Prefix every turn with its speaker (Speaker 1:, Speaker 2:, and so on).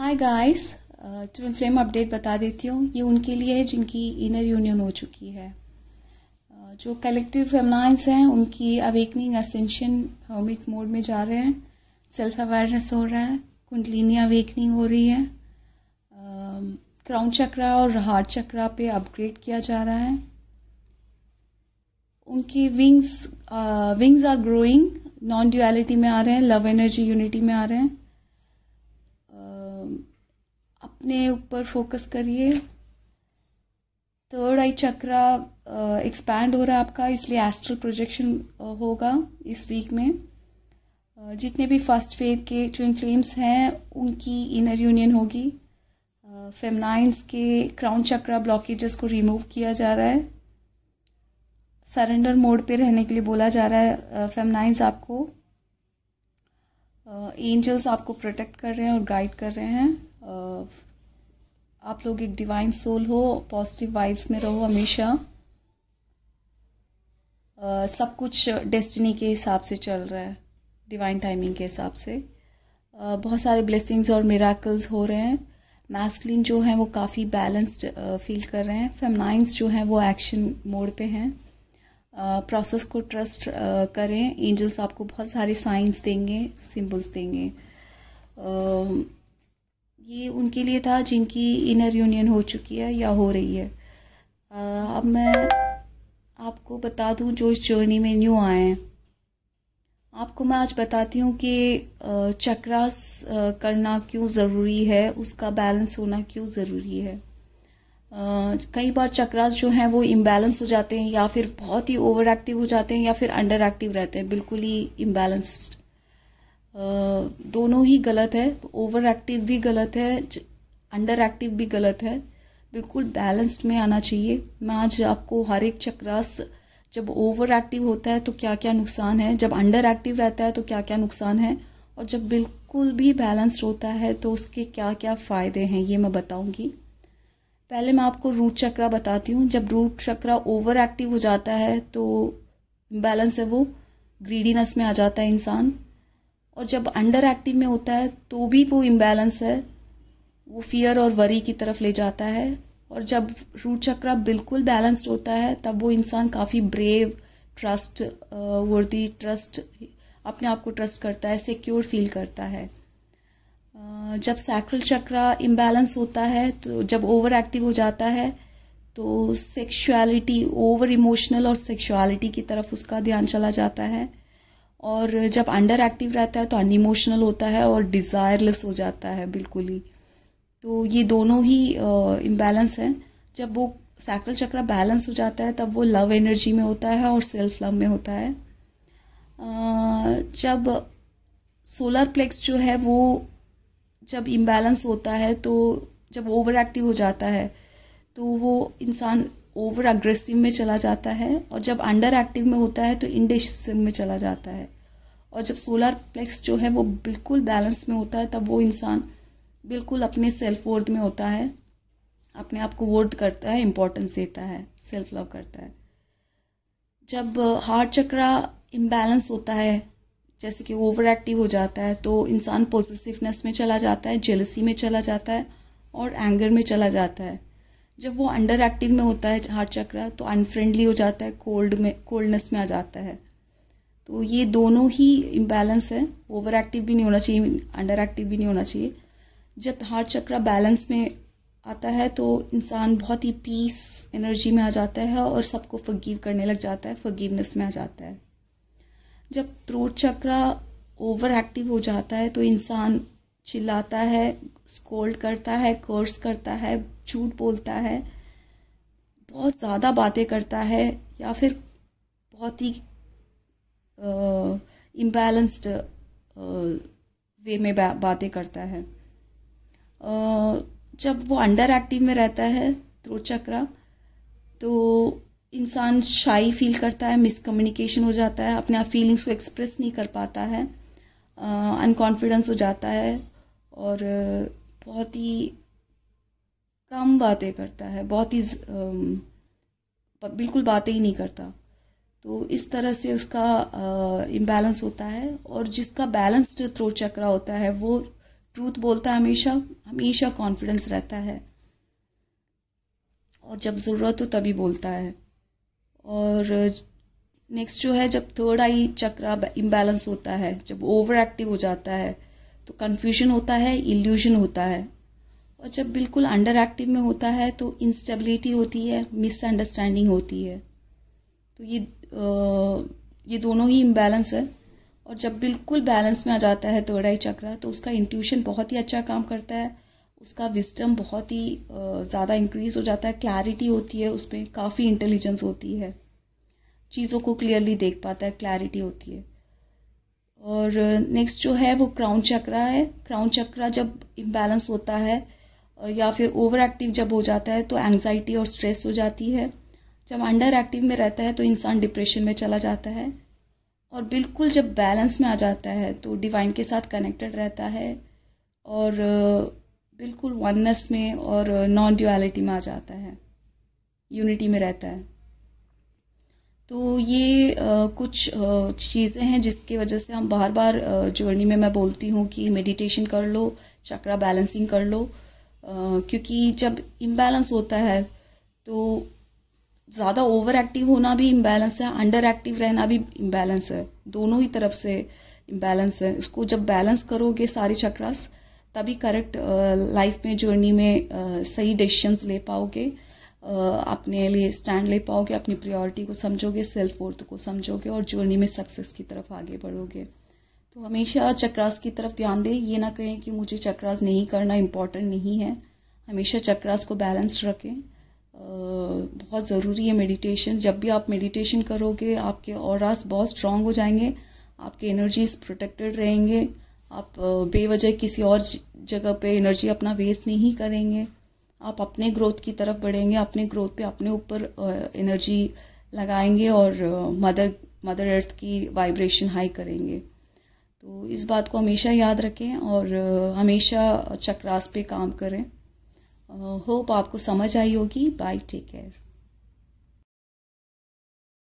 Speaker 1: हाय guys twin flame update बता देती हूँ ये उनके लिए है जिनकी इनर यूनियन हो चुकी है uh, जो कलेक्टिव फेमनाइंस हैं उनकी अवेकनिंग असेंशन हर्मिट मोड में जा रहे हैं सेल्फ अवेयरनेस हो रहा है कुंडलिनी अवेकनिंग हो रही है क्राउन um, चक्रा और हार्ट चक्रा पे अपग्रेड किया जा रहा है उनकी wings wings are growing non duality में आ रहे हैं लव एनर्जी यूनिटी में आ रहे हैं अपने ऊपर फोकस करिए थर्ड आई चक्रा एक्सपैंड हो रहा है आपका इसलिए एस्ट्रल प्रोजेक्शन uh, होगा इस वीक में uh, जितने भी फर्स्ट फेव के ट्विन फ्लेम्स हैं उनकी इनर यूनियन होगी फेमनाइंस uh, के क्राउन चक्रा ब्लॉकेजेस को रिमूव किया जा रहा है सरेंडर मोड पे रहने के लिए बोला जा रहा है फेमनाइंस आपको एंजल्स आपको प्रोटेक्ट कर रहे हैं और गाइड कर रहे हैं आप लोग एक डिवाइन सोल हो पॉजिटिव वाइब्स में रहो हमेशा आ, सब कुछ डेस्टिनी के हिसाब से चल रहा है डिवाइन टाइमिंग के हिसाब से आ, बहुत सारे ब्लेसिंग्स और मेराकल्स हो रहे हैं मैस्कुलिन जो हैं वो काफ़ी बैलेंस्ड फील कर रहे हैं फेमनाइंस जो हैं वो एक्शन मोड पे हैं प्रोसेस को ट्रस्ट करें एंजल्स आपको बहुत सारे साइंस देंगे सिम्बल्स देंगे ये उनके लिए था जिनकी इनर यूनियन हो चुकी है या हो रही है अब मैं आपको बता दूं जो इस जर्नी में न्यू आए हैं आपको मैं आज बताती हूँ कि चक्रास करना क्यों ज़रूरी है उसका बैलेंस होना क्यों ज़रूरी है कई बार चक्रास जो हैं वो इम्बैलेंस हो जाते हैं या फिर बहुत ही ओवर एक्टिव हो जाते हैं या फिर अंडर एक्टिव रहते हैं बिल्कुल ही इम्बैलेंस्ड दोनों ही गलत है ओवर तो एक्टिव भी गलत है अंडर एक्टिव भी गलत है बिल्कुल बैलेंस्ड में आना चाहिए मैं आज आपको हर एक चक्रास जब ओवर एक्टिव होता है तो क्या क्या नुकसान है जब अंडर एक्टिव रहता है तो क्या क्या नुकसान है और जब बिल्कुल भी बैलेंस्ड होता है तो उसके क्या क्या फ़ायदे हैं ये मैं बताऊंगी पहले मैं आपको रूट चक्रा बताती हूँ जब रूट चक्रा ओवर एक्टिव हो जाता है तो बैलेंस है वो ग्रीडीनेस में आ जाता है इंसान और जब अंडर एक्टिव में होता है तो भी वो इम्बैलेंस है वो फियर और वरी की तरफ ले जाता है और जब रूट चक्र बिल्कुल बैलेंस्ड होता है तब वो इंसान काफ़ी ब्रेव ट्रस्ट वर्दी ट्रस्ट अपने आप को ट्रस्ट करता है सिक्योर फील करता है uh, जब सैक्रल चक्रा इम्बैलेंस होता है तो जब ओवर एक्टिव हो जाता है तो सेक्सुअलिटी ओवर इमोशनल और सेक्सुअलिटी की तरफ उसका ध्यान चला जाता है और जब अंडर एक्टिव रहता है तो अनइमोशनल होता है और डिज़ायरलेस हो जाता है बिल्कुल ही तो ये दोनों ही इम्बैलेंस हैं जब वो साइकिल चक्र बैलेंस हो जाता है तब वो लव एनर्जी में होता है और सेल्फ लव में होता है जब सोलर प्लेक्स जो है वो जब इम्बैलेंस होता है तो जब ओवर एक्टिव हो जाता है तो वो इंसान ओवर अग्रेसिव में चला जाता है और जब अंडर एक्टिव में होता है तो इंडेसिव में चला जाता है और जब सोलर प्लेक्स जो है वो बिल्कुल बैलेंस में होता है तब वो इंसान बिल्कुल अपने सेल्फ वर्थ में होता है अपने आप को वर्थ करता है इम्पोर्टेंस देता है सेल्फ लव करता है जब हार्ट चक्रा इम्बैलेंस होता है जैसे कि ओवर एक्टिव हो जाता है तो इंसान पॉजिटिवनेस में चला जाता है जेलसी में चला जाता है और एंगर में चला जाता है जब वो अंडर एक्टिव में होता है हार्ट चक्र तो अनफ्रेंडली हो जाता है कोल्ड में कोल्डनेस में आ जाता है तो ये दोनों ही इम्बैलेंस है ओवर एक्टिव भी नहीं होना चाहिए अंडर एक्टिव भी नहीं होना चाहिए जब हार्ट चक्र बैलेंस में आता है तो इंसान बहुत ही पीस एनर्जी में आ जाता है और सबको फगीव करने लग जाता है फगीवनेस में आ जाता है जब थ्रोट चक्र ओवर एक्टिव हो जाता है तो इंसान चिल्लाता है स्कोल्ड करता है कोर्स करता है झूठ बोलता है बहुत ज़्यादा बातें करता है या फिर बहुत ही इम्बैलेंस्ड वे में बा, बातें करता है uh, जब वो अंडर एक्टिव में रहता है त्रो चक्रा तो इंसान शाई फील करता है मिसकम्युनिकेशन हो जाता है अपने आप फीलिंग्स को एक्सप्रेस नहीं कर पाता है अनकॉन्फिडेंस uh, हो जाता है और बहुत ही कम बातें करता है बहुत ही बिल्कुल बातें ही नहीं करता तो इस तरह से उसका इम्बैलेंस होता है और जिसका बैलेंस्ड थ्रोट चक्रा होता है वो ट्रूथ बोलता है हमेशा हमेशा कॉन्फिडेंस रहता है और जब ज़रूरत हो तभी बोलता है और नेक्स्ट जो है जब थर्ड आई चक्रा इम्बैलेंस होता है जब ओवर एक्टिव हो जाता है तो कन्फ्यूजन होता है इल्यूजन होता है और जब बिल्कुल अंडर एक्टिव में होता है तो इंस्टेबिलिटी होती है मिसअंडरस्टैंडिंग होती है तो ये आ, ये दोनों ही इम्बैलेंस है और जब बिल्कुल बैलेंस में आ जाता है थर्ड आई चक्रा तो उसका इंट्यूशन बहुत ही अच्छा काम करता है उसका विस्टम बहुत ही ज़्यादा इंक्रीज हो जाता है क्लैरिटी होती है उसमें काफ़ी इंटेलिजेंस होती है चीज़ों को क्लियरली देख पाता है क्लैरिटी होती है और नेक्स्ट जो है वो क्राउन चक्रा है क्राउन चक्रा जब इम्बैलेंस होता है या फिर ओवर एक्टिव जब हो जाता है तो एंग्जाइटी और स्ट्रेस हो जाती है जब अंडर एक्टिव में रहता है तो इंसान डिप्रेशन में चला जाता है और बिल्कुल जब बैलेंस में आ जाता है तो डिवाइन के साथ कनेक्टेड रहता है और बिल्कुल वननेस में और नॉन ड्यूअलिटी में आ जाता है यूनिटी में रहता है तो ये कुछ चीज़ें हैं जिसकी वजह से हम बार बार जर्नी में मैं बोलती हूँ कि मेडिटेशन कर लो चक्रा बैलेंसिंग कर लो क्योंकि जब इम्बैलेंस होता है तो ज़्यादा ओवर एक्टिव होना भी इम्बैलेंस है अंडर एक्टिव रहना भी इम्बैलेंस है दोनों ही तरफ से इम्बैलेंस है उसको जब बैलेंस करोगे सारे चक्रास तभी करेक्ट लाइफ में जर्नी में सही डिसीशंस ले पाओगे अपने लिए स्टैंड ले पाओगे अपनी प्रायोरिटी को समझोगे सेल्फ वर्थ को समझोगे और जर्नी में सक्सेस की तरफ आगे बढ़ोगे तो हमेशा चक्रास की तरफ ध्यान दें ये ना कहें कि मुझे चक्रास नहीं करना इम्पॉर्टेंट नहीं है हमेशा चक्रास को बैलेंस रखें बहुत ज़रूरी है मेडिटेशन जब भी आप मेडिटेशन करोगे आपके और बहुत स्ट्रांग हो जाएंगे आपके एनर्जीज प्रोटेक्टेड रहेंगे आप बेवजह किसी और जगह पे एनर्जी अपना वेस्ट नहीं करेंगे आप अपने ग्रोथ की तरफ बढ़ेंगे अपने ग्रोथ पे अपने ऊपर एनर्जी लगाएंगे और मदर मदर अर्थ की वाइब्रेशन हाई करेंगे तो इस बात को हमेशा याद रखें और हमेशा चक्रास पे काम करें होप आपको समझ आई होगी बाय टेक केयर